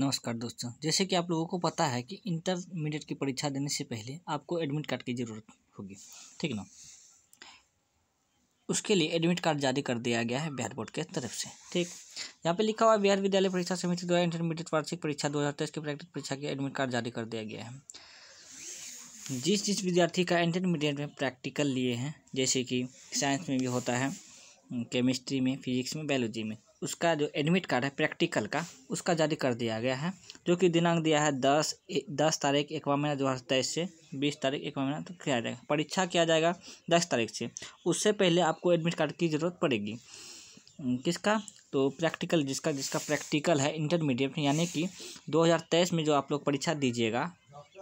नमस्कार दोस्तों जैसे कि आप लोगों को पता है कि इंटरमीडिएट की परीक्षा देने से पहले आपको एडमिट कार्ड की ज़रूरत होगी ठीक ना उसके लिए एडमिट कार्ड जारी कर दिया गया है बिहार बोर्ड के तरफ से ठीक यहाँ पे लिखा हुआ है बिहार विद्यालय परीक्षा समिति द्वारा इंटरमीडिएट वार्षिक परीक्षा दो हज़ार तेईस की प्रैक्टिस परीक्षा की एडमिट कार्ड जारी कर दिया गया है जिस जिस विद्यार्थी का इंटरमीडिएट में प्रैक्टिकल लिए हैं जैसे कि साइंस में भी होता है केमिस्ट्री में फिजिक्स में बायोलॉजी में उसका जो एडमिट कार्ड है प्रैक्टिकल का उसका जारी कर दिया गया है जो कि दिनांक दिया है दस ए, दस तारीख एकवा महीना दो हज़ार तेईस से बीस तारीख एकवा महीना तक तो किया जाएगा परीक्षा किया जाएगा दस तारीख से उससे पहले आपको एडमिट कार्ड की ज़रूरत पड़ेगी किसका तो प्रैक्टिकल जिसका जिसका प्रैक्टिकल है इंटरमीडिएट यानी कि दो में जो आप लोग परीक्षा दीजिएगा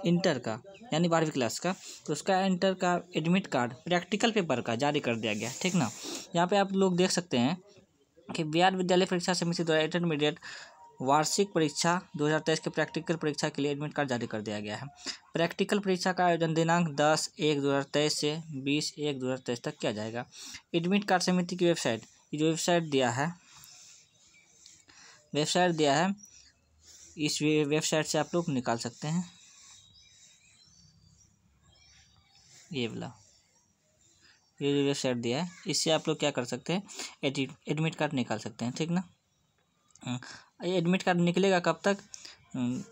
इंटर का यानी बारहवीं क्लास का तो उसका इंटर का एडमिट कार्ड प्रैक्टिकल पेपर का जारी कर दिया गया ठीक ना यहाँ पे आप लोग देख सकते हैं कि बिहार विद्यालय परीक्षा समिति द्वारा इंटरमीडिएट वार्षिक परीक्षा 2023 के प्रैक्टिकल परीक्षा के लिए एडमिट कार्ड जारी कर दिया गया है प्रैक्टिकल परीक्षा का आयोजन दिनांक 10 एक 2023 से 20 एक 2023 तक किया जाएगा एडमिट कार्ड समिति की वेबसाइट जो वेबसाइट दिया है वेबसाइट दिया है इस वेबसाइट से आप लोग निकाल सकते हैं ये वाला ये जो सेट दिया है इससे आप लोग क्या कर सकते हैं एडमिट कार्ड निकाल सकते हैं ठीक ना एडमिट हम्म, कार्ड निकलेगा कब तक हम्म,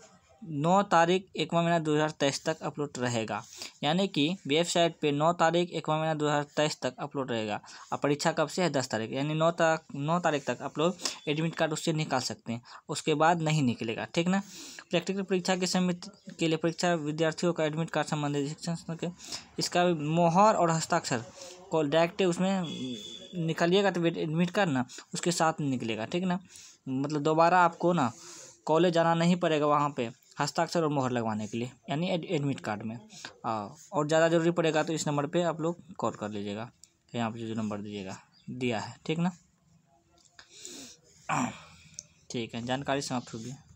नौ तारीख एकवा महीना दो हज़ार तेईस तक अपलोड रहेगा यानी कि वेबसाइट पे नौ तारीख एकवा महीना दो हज़ार तेईस तक अपलोड रहेगा और परीक्षा कब से है दस तारीख यानी नौ तक नौ तारीख तक आप लोग एडमिट कार्ड उससे निकाल सकते हैं उसके बाद नहीं निकलेगा ठीक ना प्रैक्टिकल परीक्षा के समित के लिए परीक्षा विद्यार्थियों का एडमिट कार्ड संबंधित शिक्षण इसका मोहर और हस्ताक्षर कॉल डायरेक्ट उसमें निकलिएगा तो एडमिट कार्ड ना उसके साथ निकलेगा ठीक ना मतलब दोबारा आपको ना कॉलेज जाना नहीं पड़ेगा वहाँ पे हस्ताक्षर और मोहर लगवाने के लिए यानी एडमिट कार्ड में आ, और ज़्यादा ज़रूरी पड़ेगा तो इस नंबर पे आप लोग कॉल कर लीजिएगा यहाँ पे जो नंबर दीजिएगा दिया है ठीक ना ठीक है जानकारी समाप्त होगी